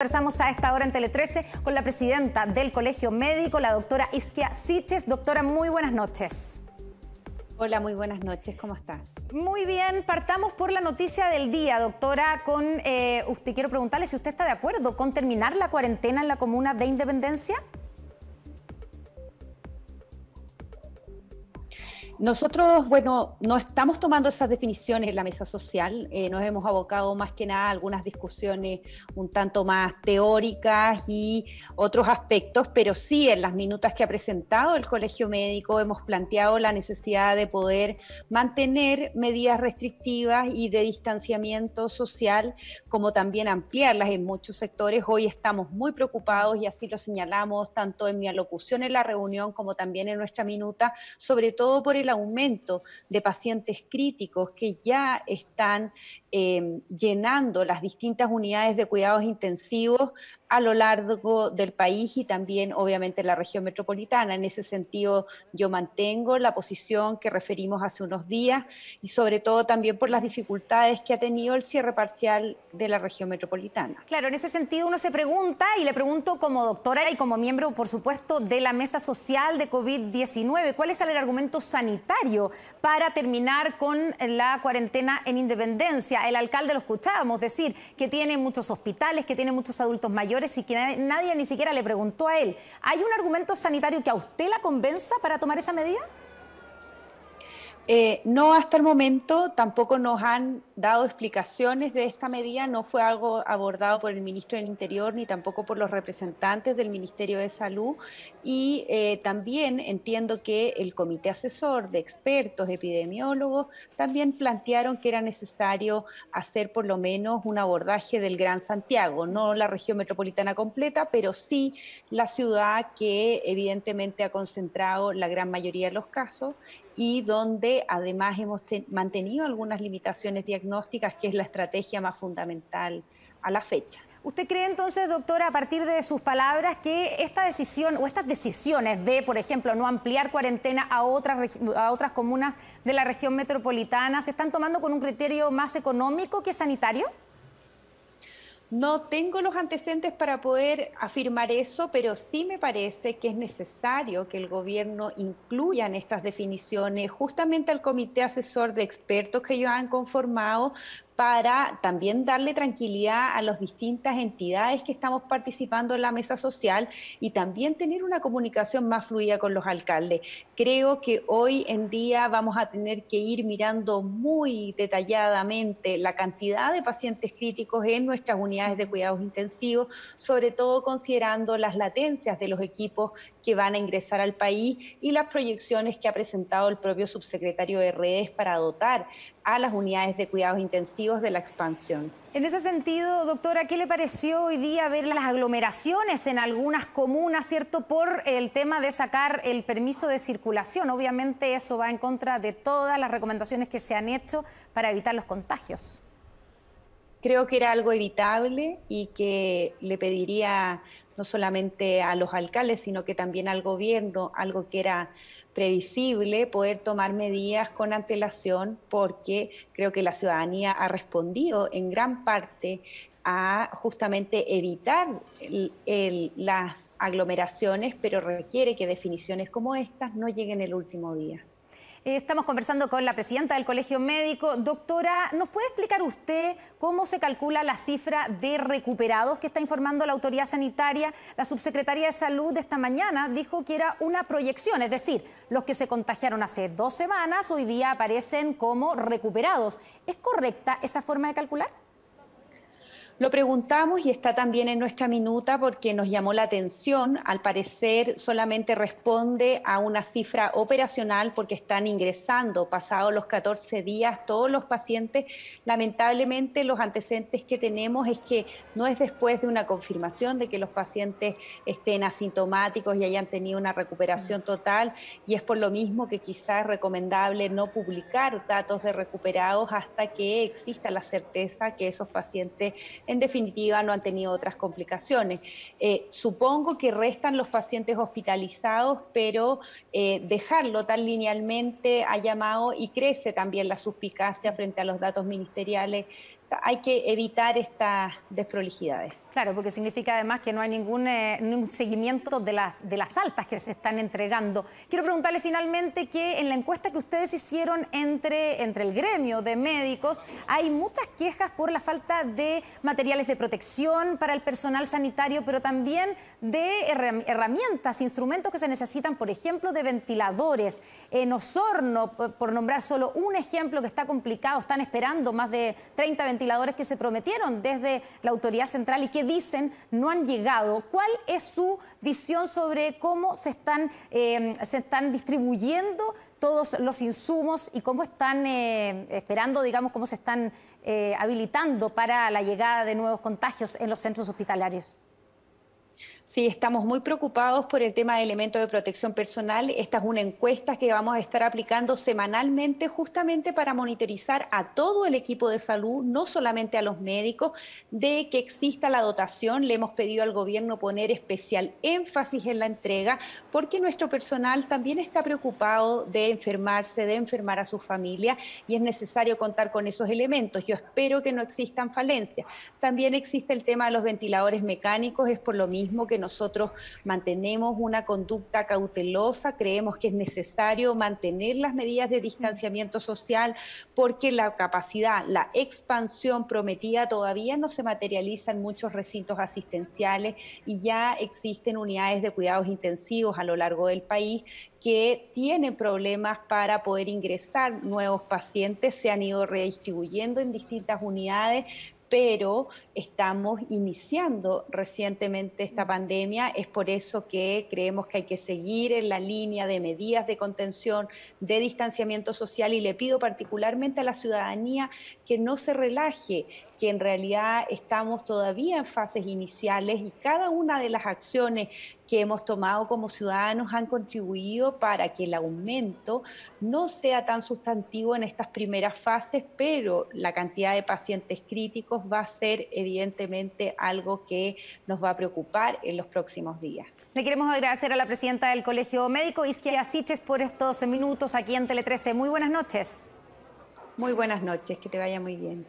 Conversamos a esta hora en Tele 13 con la presidenta del Colegio Médico, la doctora Isquia Siches. Doctora, muy buenas noches. Hola, muy buenas noches, ¿cómo estás? Muy bien, partamos por la noticia del día, doctora, con eh, usted quiero preguntarle si usted está de acuerdo con terminar la cuarentena en la comuna de Independencia. Nosotros, bueno, no estamos tomando esas definiciones en la mesa social, eh, nos hemos abocado más que nada a algunas discusiones un tanto más teóricas y otros aspectos, pero sí en las minutas que ha presentado el Colegio Médico hemos planteado la necesidad de poder mantener medidas restrictivas y de distanciamiento social, como también ampliarlas en muchos sectores. Hoy estamos muy preocupados y así lo señalamos tanto en mi alocución en la reunión como también en nuestra minuta, sobre todo por el aumento de pacientes críticos que ya están eh, llenando las distintas unidades de cuidados intensivos a lo largo del país y también obviamente la región metropolitana. En ese sentido yo mantengo la posición que referimos hace unos días y sobre todo también por las dificultades que ha tenido el cierre parcial de la región metropolitana. Claro, en ese sentido uno se pregunta y le pregunto como doctora y como miembro por supuesto de la mesa social de COVID-19, ¿cuál es el argumento sanitario para terminar con la cuarentena en Independencia? El alcalde lo escuchábamos decir que tiene muchos hospitales, que tiene muchos adultos mayores y que nadie, nadie ni siquiera le preguntó a él. ¿Hay un argumento sanitario que a usted la convenza para tomar esa medida? Eh, no, hasta el momento tampoco nos han dado explicaciones de esta medida, no fue algo abordado por el ministro del Interior ni tampoco por los representantes del Ministerio de Salud y eh, también entiendo que el comité asesor de expertos epidemiólogos también plantearon que era necesario hacer por lo menos un abordaje del Gran Santiago, no la región metropolitana completa, pero sí la ciudad que evidentemente ha concentrado la gran mayoría de los casos y donde además hemos mantenido algunas limitaciones diagnósticas, que es la estrategia más fundamental a la fecha. ¿Usted cree entonces, doctora, a partir de sus palabras, que esta decisión o estas decisiones de, por ejemplo, no ampliar cuarentena a otras, a otras comunas de la región metropolitana se están tomando con un criterio más económico que sanitario? No tengo los antecedentes para poder afirmar eso, pero sí me parece que es necesario que el gobierno incluya en estas definiciones justamente al comité asesor de expertos que ellos han conformado para también darle tranquilidad a las distintas entidades que estamos participando en la mesa social y también tener una comunicación más fluida con los alcaldes. Creo que hoy en día vamos a tener que ir mirando muy detalladamente la cantidad de pacientes críticos en nuestras unidades de cuidados intensivos, sobre todo considerando las latencias de los equipos que van a ingresar al país y las proyecciones que ha presentado el propio subsecretario de redes para dotar a las unidades de cuidados intensivos de la expansión. En ese sentido, doctora, ¿qué le pareció hoy día ver las aglomeraciones en algunas comunas, ¿cierto? Por el tema de sacar el permiso de circulación. Obviamente eso va en contra de todas las recomendaciones que se han hecho para evitar los contagios creo que era algo evitable y que le pediría no solamente a los alcaldes, sino que también al gobierno, algo que era previsible, poder tomar medidas con antelación, porque creo que la ciudadanía ha respondido en gran parte a justamente evitar las aglomeraciones, pero requiere que definiciones como estas no lleguen el último día. Estamos conversando con la presidenta del Colegio Médico. Doctora, ¿nos puede explicar usted cómo se calcula la cifra de recuperados que está informando la autoridad sanitaria? La subsecretaria de Salud esta mañana dijo que era una proyección, es decir, los que se contagiaron hace dos semanas hoy día aparecen como recuperados. ¿Es correcta esa forma de calcular? Lo preguntamos y está también en nuestra minuta porque nos llamó la atención. Al parecer solamente responde a una cifra operacional porque están ingresando pasados los 14 días todos los pacientes. Lamentablemente los antecedentes que tenemos es que no es después de una confirmación de que los pacientes estén asintomáticos y hayan tenido una recuperación total y es por lo mismo que quizás es recomendable no publicar datos de recuperados hasta que exista la certeza que esos pacientes en definitiva no han tenido otras complicaciones. Eh, supongo que restan los pacientes hospitalizados, pero eh, dejarlo tan linealmente ha llamado y crece también la suspicacia frente a los datos ministeriales hay que evitar estas desprolijidades. Claro, porque significa además que no hay ningún, eh, seguimiento de las, altas que se están entregando. Quiero preguntarle finalmente que en la encuesta que ustedes hicieron entre, entre el gremio de médicos hay muchas quejas por la falta de materiales de protección para el personal sanitario, pero también de herramientas, instrumentos que se necesitan, por ejemplo, de ventiladores. En Osorno, por nombrar solo un ejemplo que está complicado, están esperando más de 30 ventiladores ventiladores que se prometieron desde la autoridad central y que dicen no han llegado. ¿Cuál es su visión sobre cómo se están, eh, se están distribuyendo todos los insumos y cómo están eh, esperando, digamos, cómo se están eh, habilitando para la llegada de nuevos contagios en los centros hospitalarios? Sí, estamos muy preocupados por el tema de elementos de protección personal. Esta es una encuesta que vamos a estar aplicando semanalmente justamente para monitorizar a todo el equipo de salud, no solamente a los médicos, de que exista la dotación. Le hemos pedido al gobierno poner especial énfasis en la entrega porque nuestro personal también está preocupado de enfermarse, de enfermar a su familia y es necesario contar con esos elementos. Yo espero que no existan falencias. También existe el tema de los ventiladores mecánicos, es por lo mismo que nosotros mantenemos una conducta cautelosa, creemos que es necesario mantener las medidas de distanciamiento social porque la capacidad, la expansión prometida todavía no se materializa en muchos recintos asistenciales y ya existen unidades de cuidados intensivos a lo largo del país que tienen problemas para poder ingresar nuevos pacientes, se han ido redistribuyendo en distintas unidades, pero estamos iniciando recientemente esta pandemia. Es por eso que creemos que hay que seguir en la línea de medidas de contención, de distanciamiento social y le pido particularmente a la ciudadanía que no se relaje, que en realidad estamos todavía en fases iniciales y cada una de las acciones que hemos tomado como ciudadanos han contribuido para que el aumento no sea tan sustantivo en estas primeras fases, pero la cantidad de pacientes críticos va a ser evidentemente algo que nos va a preocupar en los próximos días. Le queremos agradecer a la presidenta del Colegio Médico, Isquia Siches, por estos minutos aquí en Tele 13. Muy buenas noches. Muy buenas noches, que te vaya muy bien.